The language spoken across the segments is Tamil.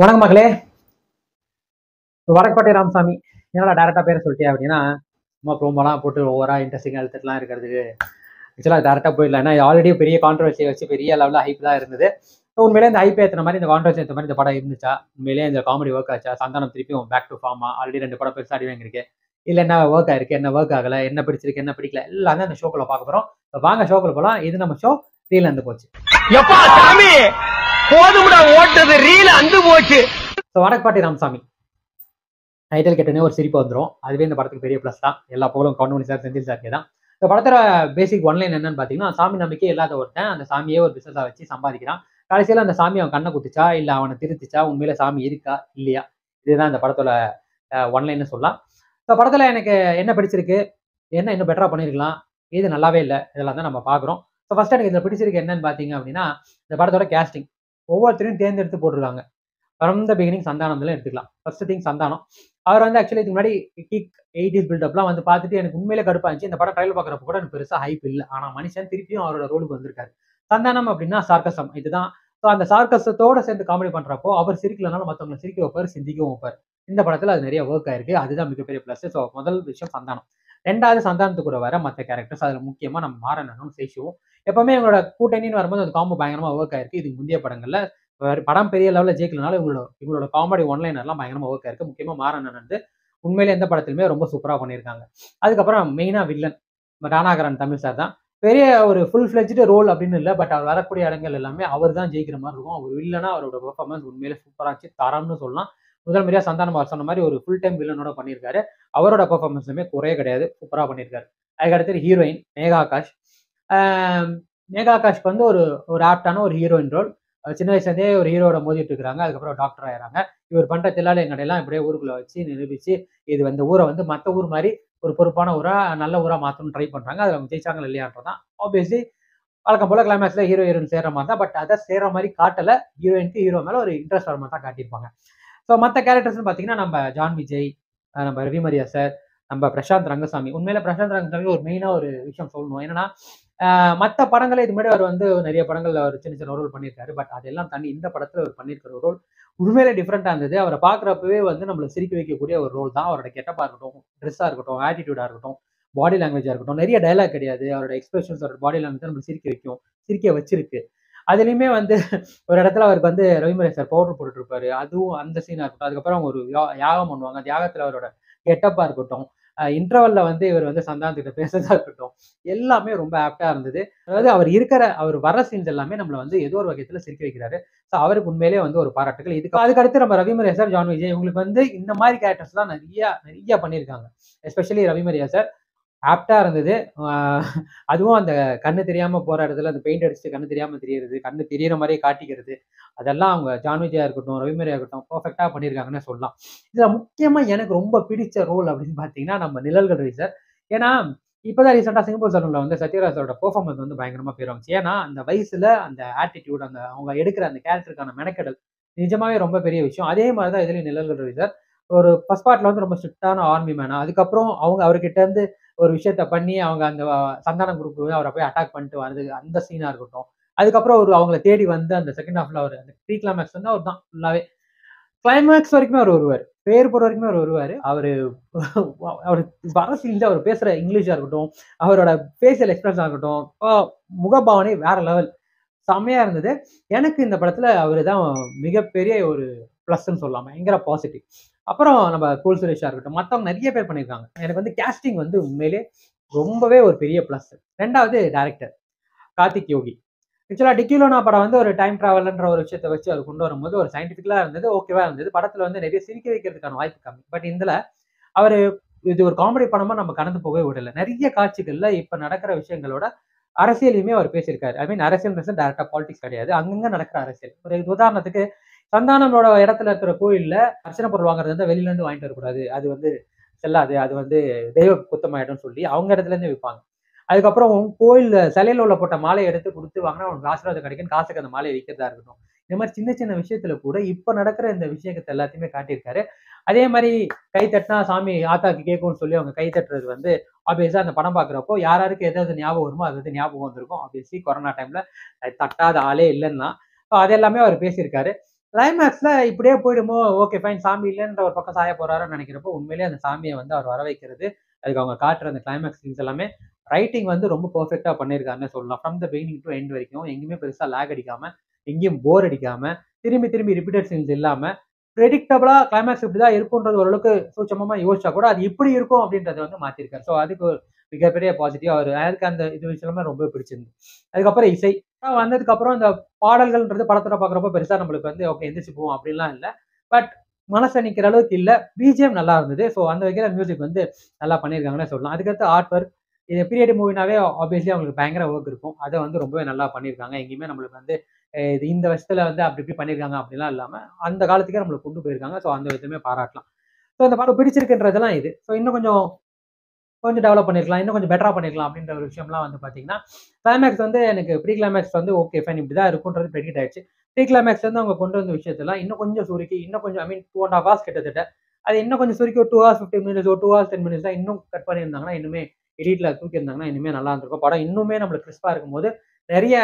வணக்கம் மகளே வடக்கோட்டை ராமசாமி என்னடா டேரெக்டாக பேரை சொல்லிட்டியா அப்படின்னா சும்மா ப்ரோமோலாம் போட்டு ஓவரா இன்ட்ரெஸ்டிங் எடுத்துட்டுலாம் இருக்கிறதுக்கு ஆக்சுவலாக டேரெக்டாக போயிடலாம் ஏன்னா ஆல்ரெடி பெரிய கான்ட்ரவர்சி வச்சு பெரிய லெவலில் ஹைப் தான் இருந்தது ஸோ உண்மையிலே இந்த ஹைப் ஏற்றின மாதிரி இந்த கான்ட்ரவர்சி ஏற்ற மாதிரி இந்த படம் இருந்துச்சா உண்மையிலே இந்த காமெடி ஒர்க் ஆச்சா சந்தானம் திருப்பியும் பேக் டு ஃபார்மா ஆல்ரெடி ரெண்டு படம் பெருசாக அடி வாங்கியிருக்கு இல்லை என்ன ஒர்க் ஆயிருக்கு என்ன ஒர்க் ஆகலை என்ன பிடிச்சிருக்கு என்ன பிடிக்கல எல்லாமே அந்த ஷோக்கில் பார்க்க போகிறோம் வாங்க ஷோக்கில் போகலாம் இது நம்ம ஷோ இருந்து போச்சு போதும்டா ஓட்டது ரீல் அந்து போச்சு வடக்கப்பாட்டி ராமசாமி டைட்டில் கேட்டனே ஒரு சிரிப்பு வந்துடும் அதுவே இந்த படத்துக்கு பெரிய ப்ளஸ் தான் எல்லா புகழும் கவுண்டமணி சார் செந்தில் சார் தான் இந்த படத்துல பேசிக் ஒன்லைன் என்னன்னு பார்த்தீங்கன்னா சாமி நம்பிக்கை இல்லாத ஒருத்தன் அந்த சாமியே ஒரு பிசினஸாக வச்சு சம்பாதிக்கிறான் கடைசியில் அந்த சாமி அவன் கண்ணை குத்துச்சா இல்லை அவனை திருத்திச்சா உண்மையில சாமி இருக்கா இல்லையா இதுதான் இந்த படத்தோட ஒன்லைன்னு சொல்லலாம் இந்த படத்தில் எனக்கு என்ன பிடிச்சிருக்கு என்ன இன்னும் பெட்டராக பண்ணியிருக்கலாம் இது நல்லாவே இல்லை இதெல்லாம் தான் நம்ம பார்க்குறோம் ஸோ ஃபஸ்ட்டு எனக்கு இதில் பிடிச்சிருக்கு என்னன்னு பார்த்தீங்க அப்படின்னா இந்த படத்தோட கேஸ்டிங் ஒவ்வொருத்தரையும் தேர்ந்தெடுத்து போட்டிருக்காங்க ஃப்ரம் த பிகினிங் சந்தானம்லாம் எடுத்துக்கலாம் ஃபர்ஸ்ட் திங் சந்தானம் அவர் வந்து ஆக்சுவலி இதுக்கு முன்னாடி கிக் எயிட்டிஸ் பில்டப்லாம் வந்து பார்த்துட்டு எனக்கு உண்மையிலே கடுப்பாக இருந்துச்சு இந்த படம் ட்ரையல் பார்க்குறப்ப கூட எனக்கு பெருசாக ஹைப் இல்லை ஆனால் மனுஷன் திருப்பியும் அவரோட ரோலுக்கு வந்திருக்காரு சந்தானம் அப்படின்னா சார்க்கசம் இதுதான் ஸோ அந்த சார்க்கசத்தோடு சேர்ந்து காமெடி பண்ணுறப்போ அவர் சிரிக்கலனாலும் மற்றவங்களை சிரிக்க வைப்பார் சிந்திக்கவும் வைப்பார் இந்த படத்தில் அது நிறைய ஒர்க் ஆயிருக்கு அதுதான் மிகப்பெரிய ப்ளஸ் ஸோ முதல் விஷயம் சந்தானம் ரெண்டாவது சந்தானத்து கூட வர மற்ற கேரக்டர்ஸ் அதில் முக்கியமாக நம்ம மாறணும் சேஷுவோம் எப்பவுமே இவங்களோட கூட்டணின்னு வரும்போது அந்த காம்போ பயங்கரமாக ஒர்க் ஆயிருக்கு இதுக்கு முந்தைய படங்களில் படம் பெரிய லெவலில் ஜெயிக்கலனால இவங்களோட இவங்களோட காமெடி ஒன்லைனர்லாம் பயங்கரமாக ஒர்க் ஆயிருக்கு முக்கியமாக மாறனன் வந்து உண்மையிலே எந்த படத்துலையுமே ரொம்ப சூப்பராக பண்ணியிருக்காங்க அதுக்கப்புறம் மெயினாக வில்லன் ராணாகரன் தமிழ் சார் தான் பெரிய ஒரு ஃபுல் ஃப்ளெஜ்டு ரோல் அப்படின்னு இல்லை பட் அவர் வரக்கூடிய இடங்கள் எல்லாமே அவர் தான் ஜெயிக்கிற மாதிரி இருக்கும் அவர் இல்லைன்னா அவரோட பர்ஃபார்மன்ஸ் உண்மையிலே சூப்பராக இருந்துச்சு தரம்னு சொல்லலாம் முதல் முறையாக சந்தானம் சொன்ன மாதிரி ஒரு ஃபுல் டைம் வில்லனோட பண்ணியிருக்காரு அவரோட பர்ஃபார்மன்ஸுமே குறைய கிடையாது சூப்பராக பண்ணியிருக்காரு அதுக்கடுத்து ஹீரோயின் மேகா ஆகாஷ் மேகா ஆகாஷ் வந்து ஒரு ஒரு ஆப்டான ஒரு ஹீரோயின் ரோல் சின்ன வயசுலேருந்தே ஒரு ஹீரோட மோதிட்டு இருக்கிறாங்க அதுக்கப்புறம் டாக்டர் ஆகிறாங்க இவர் பண்ணுற தில்லாலை கடையெல்லாம் இப்படியே ஊருக்குள்ளே வச்சு நிரூபித்து இது வந்து ஊரை வந்து மற்ற ஊர் மாதிரி ஒரு பொறுப்பான ஊராக நல்ல ஊராக மாற்றணும் ட்ரை பண்ணுறாங்க அதில் அவங்க இல்லையான்றது தான் ஆப்வியஸ்லி வழக்கம் போல் கிளைமேக்ஸில் ஹீரோ ஹீரோயின் சேர்ற மாதிரி தான் பட் அதை சேர்ற மாதிரி காட்டலை ஹீரோயினுக்கு ஹீரோ மேலே ஒரு இன்ட்ரெஸ்ட் வர மாதிரி தான் காட்டியிருப்பாங்க ஸோ மற்ற கேரக்டர்ஸ்னு பார்த்தீங்கன்னா நம்ம ஜான் விஜய் நம்ம ரவி மரியா சார் நம்ம பிரசாந்த் ரங்கசாமி உண்மையில பிரசாந்த் ரங்கசாமி ஒரு மெயினாக ஒரு விஷயம் சொல்லணும் என்னன்னா மற்ற படங்களே இது மாதிரி அவர் வந்து நிறைய படங்கள் அவர் சின்ன சின்ன ரோல் பண்ணியிருக்காரு பட் அதெல்லாம் தண்ணி இந்த படத்தில் அவர் பண்ணியிருக்கிற ஒரு ரோல் உண்மையிலே டிஃப்ரெண்ட்டாக இருந்தது அவரை பார்க்குறப்பவே வந்து நம்மளை சிரிக்க வைக்கக்கூடிய ஒரு ரோல் தான் அவரோட கெட்டப்பாக இருக்கட்டும் ட்ரெஸ்ஸாக இருக்கட்டும் ஆட்டிடியூடாக இருக்கட்டும் பாடி லாங்குவேஜாக இருக்கட்டும் நிறைய டைலாக் கிடையாது அவரோட எக்ஸ்பிரஷன்ஸ் அவரோட பாடி லாங்குவேஜ் நம்மளை சிரிக்க வைக்கும் சிரிக்க வச்சிருக்கு அதுலேயுமே வந்து ஒரு இடத்துல அவருக்கு வந்து ரவிமலை சார் பவுடர் போட்டுருப்பாரு அதுவும் அந்த சீனாக இருக்கட்டும் அதுக்கப்புறம் அவங்க ஒரு யாகம் பண்ணுவாங்க அந்த யாகத்தில் அவரோட கெட்டப்பாக இருக்கட்டும் இன்டர்வல்ல வந்து இவர் வந்து சந்தாந்திட்ட பேசுறதா இருக்கட்டும் எல்லாமே ரொம்ப ஆப்டா இருந்தது அதாவது அவர் இருக்கிற அவர் வர சீன்ஸ் எல்லாமே நம்மளை வந்து ஏதோ ஒரு வகையத்துல சிரிக்க வைக்கிறாரு ஸோ அவருக்கு உண்மையிலேயே வந்து ஒரு பாராட்டுகள் இதுக்கு அதுக்கடுத்து நம்ம ரவிமரியா சார் ஜான் விஜய் இவங்களுக்கு வந்து இந்த மாதிரி கேரக்டர்ஸ் தான் நிறைய நிறைய பண்ணியிருக்காங்க எஸ்பெஷலி ரவிமரியா சார் ஆப்டாக இருந்தது அதுவும் அந்த கண்ணு தெரியாமல் போகிற இடத்துல அந்த பெயிண்ட் அடிச்சுட்டு கண்ணு தெரியாமல் தெரியறது கண்ணு தெரியற மாதிரியே காட்டிக்கிறது அதெல்லாம் அவங்க ஜான்விஜியாக இருக்கட்டும் ரவிமரியா இருக்கட்டும் பர்ஃபெக்டா பண்ணியிருக்காங்கன்னு சொல்லலாம் இதில் முக்கியமாக எனக்கு ரொம்ப பிடிச்ச ரோல் அப்படின்னு பார்த்தீங்கன்னா நம்ம நிழல்கள் ரவி சார் ஏன்னா இப்போ தான் ரீசெண்டாக சிங்கப்பூர் சலூன்ல வந்து சத்யராஜோட பெர்ஃபார்மன்ஸ் வந்து பயங்கரமாக போயிருவாங்க ஏன்னா அந்த வயசில் அந்த ஆட்டிடியூட் அந்த அவங்க எடுக்கிற அந்த கேரக்டருக்கான மெனக்கெடல் நிஜமாவே ரொம்ப பெரிய விஷயம் அதே மாதிரி தான் இதுலேயும் நிழல்கள் ரவி சார் ஒரு ஃபர்ஸ்ட் பார்ட்ல வந்து ரொம்ப ஸ்ட்ரிக்டான ஆர்மி மேனா அதுக்கப்புறம் அவங்க அவர்கிட்ட இருந்து ஒரு விஷயத்த பண்ணி அவங்க அந்த சந்தான குரூப் அவரை போய் அட்டாக் பண்ணிட்டு வர்றது அந்த சீனா இருக்கட்டும் அதுக்கப்புறம் ஒரு அவங்களை தேடி வந்து அந்த செகண்ட் ஹாஃப்ல அவர் அந்த ப்ரீ கிளைமேக்ஸ் வந்து அவர் தான் ஃபுல்லாவே கிளைமேக்ஸ் வரைக்குமே அவர் வருவார் பேர் போற வரைக்குமே அவர் வருவார் அவர் அவர் வர சீன்ல அவர் பேசுற இங்கிலீஷா இருக்கட்டும் அவரோட ஃபேஷியல் எக்ஸ்பிரஷன் இருக்கட்டும் முகபாவனை வேற லெவல் செம்மையா இருந்தது எனக்கு இந்த படத்துல அவர் தான் மிகப்பெரிய ஒரு ப்ளஸ்ன்னு சொல்லலாம் பயங்கர பாசிட்டிவ் அப்புறம் நம்ம கூல் சுரேஷாக இருக்கட்டும் மற்றவங்க நிறைய பேர் பண்ணியிருக்காங்க எனக்கு வந்து கேஸ்டிங் வந்து உண்மையிலே ரொம்பவே ஒரு பெரிய ப்ளஸ் ரெண்டாவது டேரக்டர் கார்த்திக் யோகி ஆக்சுவலாக டிக்கிலோனா படம் வந்து ஒரு டைம் ட்ராவல்ன்ற ஒரு விஷயத்தை வச்சு அவர் கொண்டு வரும்போது ஒரு சயின்டிஃபிக்கலாக இருந்தது ஓகேவா இருந்தது படத்தில் வந்து நிறைய சிரிக்க வைக்கிறதுக்கான வாய்ப்பு கம்மி பட் இதில் அவர் இது ஒரு காமெடி படமாக நம்ம கடந்து போகவே விடலை நிறைய காட்சிகளில் இப்போ நடக்கிற விஷயங்களோட அரசியலையுமே அவர் பேசியிருக்காரு ஐ மீன் அரசியல் டேரக்டாக பாலிடிக்ஸ் கிடையாது அங்கங்கே நடக்கிற அரசியல் ஒரு உதாரணத்துக்கு சந்தானங்களோட இடத்துல இருக்கிற கோயிலில் அர்ச்சனை பொருள் வாங்குறது வந்து வெளியிலேருந்து வாங்கிட்டு வரக்கூடாது அது வந்து செல்லாது அது வந்து தெய்வ குத்தமாயிடும்னு சொல்லி அவங்க இடத்துலேருந்து விற்பாங்க அதுக்கப்புறம் கோயில் சிலையில் உள்ள போட்ட மாலையை எடுத்து கொடுத்து வாங்கினா அவனுக்கு ஆசீர்வாதம் கிடைக்கும் காசுக்கு அந்த மாலையை விற்கிறதா இருக்கணும் இந்த மாதிரி சின்ன சின்ன விஷயத்துல கூட இப்போ நடக்கிற இந்த விஷயத்தை எல்லாத்தையுமே காட்டியிருக்காரு அதே மாதிரி கை தட்டினா சாமி ஆத்தாக்கு கேட்கும்னு சொல்லி அவங்க கை தட்டுறது வந்து ஆப்வியஸாக அந்த படம் பார்க்குறப்போ யாராருக்கு எதாவது ஞாபகம் வருமோ அது வந்து ஞாபகம் வந்திருக்கும் ஆப்வியஸ்லி கொரோனா டைமில் தட்டாத ஆளே இல்லைன்னா ஸோ அது எல்லாமே அவர் பேசியிருக்காரு கிளைமேக்ஸில் இப்படியே போயிடுமோ ஓகே ஃபைன் சாமி இல்லைன்ற ஒரு பக்கம் சாய போகிறாருன்னு நினைக்கிறப்போ உண்மையிலேயே அந்த சாமியை வந்து அவர் வர வைக்கிறது அதுக்கு அவங்க காட்டுற அந்த கிளைமேக்ஸ் சீன்ஸ் எல்லாமே ரைட்டிங் வந்து ரொம்ப பர்ஃபெக்டாக பண்ணியிருக்காருன்னு சொல்லலாம் from the beginning to end வரைக்கும் எங்கேயுமே பெருசாக லேக் அடிக்காமல் எங்கேயும் போர் அடிக்காமல் திரும்பி திரும்பி ரிப்பீட்டட் சீன்ஸ் இல்லாமல் ப்ரெடிக்டபிளாக கிளைமேக்ஸ் இப்படி தான் இருக்குன்றது ஓரளவுக்கு சூட்சமாக யோசிச்சா கூட அது இப்படி இருக்கும் அப்படின்றத வந்து மாற்றிருக்காரு ஸோ அதுக்கு மிகப்பெரிய பாசிட்டிவாக வரும் எனக்கு அந்த இது விஷயமே ரொம்ப பிடிச்சிருந்து அதுக்கப்புறம் இசை வந்ததுக்கப்புறம் இந்த பாடல்கள்ன்றது படத்தில் பார்க்குறப்ப பெருசாக நம்மளுக்கு வந்து ஓகே எந்திரிச்சு போவோம் அப்படின்லாம் இல்லை பட் மனசை நிற்கிற அளவுக்கு இல்லை பிஜிஎம் நல்லா இருந்தது ஸோ அந்த வகையில் மியூசிக் வந்து நல்லா பண்ணியிருக்காங்கன்னு சொல்லலாம் அதுக்கடுத்து ஆர்ட் ஒர்க் இது பீரியட் மூவினாவே ஆப்வியஸ்லி அவங்களுக்கு பயங்கர ஒர்க் இருக்கும் அதை வந்து ரொம்பவே நல்லா பண்ணியிருக்காங்க எங்கேயுமே நம்மளுக்கு வந்து இது இந்த வருஷத்தில் வந்து அப்படி இப்படி பண்ணியிருக்காங்க அப்படிலாம் இல்லாமல் அந்த காலத்துக்கே நம்மளுக்கு கொண்டு போயிருக்காங்க ஸோ அந்த விதமே பாராட்டலாம் ஸோ அந்த படம் பிடிச்சிருக்குன்றதெல்லாம் இது ஸோ இன்னும் கொஞ்சம் கொஞ்சம் டெவலப் பண்ணிருக்கலாம் இன்னும் கொஞ்சம் பெட்டரா பண்ணிருக்கலாம் அப்படின்ற ஒரு விஷயம்லாம் வந்து பார்த்தீங்கன்னா கிளைமேக்ஸ் வந்து எனக்கு ப்ரீ கிளைமேக்ஸ் வந்து ஓகே ஃபைன் இப்படி தான் இருக்குன்றது ப்ரெடிக்ட் ஆயிடுச்சு ப்ரீ கிளைமேக்ஸ் வந்து அவங்க கொண்டு வந்த விஷயத்தெல்லாம் இன்னும் கொஞ்சம் சுருக்கி இன்னும் கொஞ்சம் I mean two and half hours கிட்டத்தட்ட அது இன்னும் கொஞ்சம் சுருக்கி ஒரு டூ ஹவர்ஸ் ஃபிஃப்டி மினிட்ஸ் ஒரு டூ ஹவர்ஸ் டென் மினிட்ஸ் தான் இன்னும் கட் பண்ணியிருந்தாங்கன்னா இன்னுமே எடிட்டில் இருந்தாங்கன்னா இனிமேல் நல்லா இருந்திருக்கும் படம் இன்னுமே நம்மளுக்கு கிறிஸ்பா இருக்கும்போது நிறைய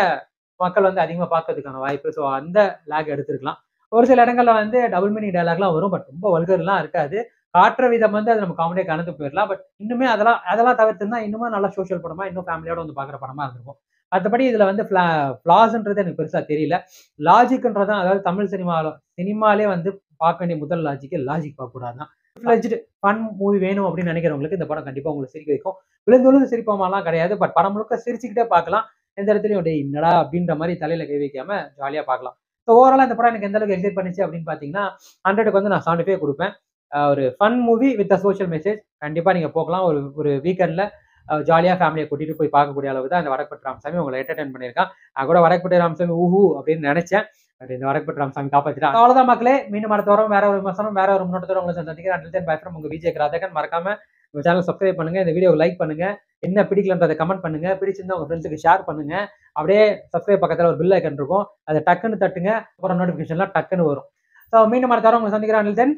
மக்கள் வந்து அதிகமாக பார்க்கறதுக்கான வாய்ப்பு ஸோ அந்த லேக் எடுத்துருக்கலாம் ஒரு சில இடங்களில் வந்து டபுள் மீனிங் டைலாக்லாம் வரும் பட் ரொம்ப வல்கர்லாம் இருக்காது காட்டுற விதம் வந்து அது நம்ம காமெடியாக கலந்து போயிடலாம் பட் இன்னுமே அதெல்லாம் அதெல்லாம் தவிர்த்துனா இன்னுமே நல்லா சோஷியல் படமா இன்னும் ஃபேமிலியோட வந்து பார்க்குற படமா இருந்திருக்கும் மற்றபடி இதில் வந்து ஃப்ளா ஃப்ளாஸ்ன்றது எனக்கு பெருசாக தெரியல லாஜிக்ன்றது தான் அதாவது தமிழ் சினிமாவில் சினிமாலே வந்து பார்க்க வேண்டிய முதல் லாஜிக்கு லாஜிக் பார்க்கக்கூடாது தான் ஃப்ளெஜ்டு ஃபன் மூவி வேணும் அப்படின்னு நினைக்கிறவங்களுக்கு இந்த படம் கண்டிப்பாக உங்களுக்கு சிரிக்க வைக்கும் விழுந்து விழுந்து சிரிப்போமாலாம் கிடையாது பட் படம் முழுக்க சிரிச்சுக்கிட்டே பார்க்கலாம் எந்த இடத்துலையும் அப்படியே என்னடா அப்படின்ற மாதிரி தலையில் கை வைக்காம ஜாலியாக பார்க்கலாம் ஸோ ஓவராலாக இந்த படம் எனக்கு எந்த அளவுக்கு எக்ஸைட் பண்ணிச்சு அப்படின்னு பார்த்தீங்கன்னா ஹண்ட்ரடுக்கு வந்து நான் செவன்டி ஃபைவ் கொடுப்பேன் ஒரு fun movie with a social message கண்டிப்பாக நீங்கள் போகலாம் ஒரு ஒரு வீக்கெண்டில் ஜாலியாக ஃபேமிலியை கூட்டிகிட்டு போய் பார்க்கக்கூடிய அளவு தான் அந்த வடக்குப்பட்ட ராமசாமி உங்களை என்டர்டைன் பண்ணியிருக்கான் நான் கூட வடக்குப்பட்ட ராமசாமி ஊஹு அப்படின்னு நினச்சேன் பட் இந்த வடக்குப்பட்ட ராமசாமி காப்பாற்றிட்டா அவ்வளோதான் மக்களே மீண்டும் அடுத்தவரம் வேற ஒரு மசனம் வேற ஒரு முன்னோட்டத்தோட உங்களை சந்திக்கிறேன் அண்டில் தென் பை உங்கள் விஜய் ராதகன் மறக்காம உங்கள் சேனல் சப்ஸ்கிரைப் பண்ணுங்கள் இந்த வீடியோ லைக் பண்ணுங்க என்ன பிடிக்கலன்றதை கமெண்ட் பண்ணுங்க பிடிச்சிருந்தா உங்க ஃப்ரெண்ட்ஸுக்கு ஷேர் பண்ணுங்க அப்படியே சப்ஸ்கிரைப் பக்கத்தில் ஒரு பில் ஐக்கன் இருக்கும் அதை டக்குன்னு தட்டுங்க அப்புறம் நோட்டிஃபிகேஷன்லாம் டக்குன்னு வரும் ஸோ மீண்டும் அடுத்த உங்களை சந்திக்கிறேன் அண்டில் தென்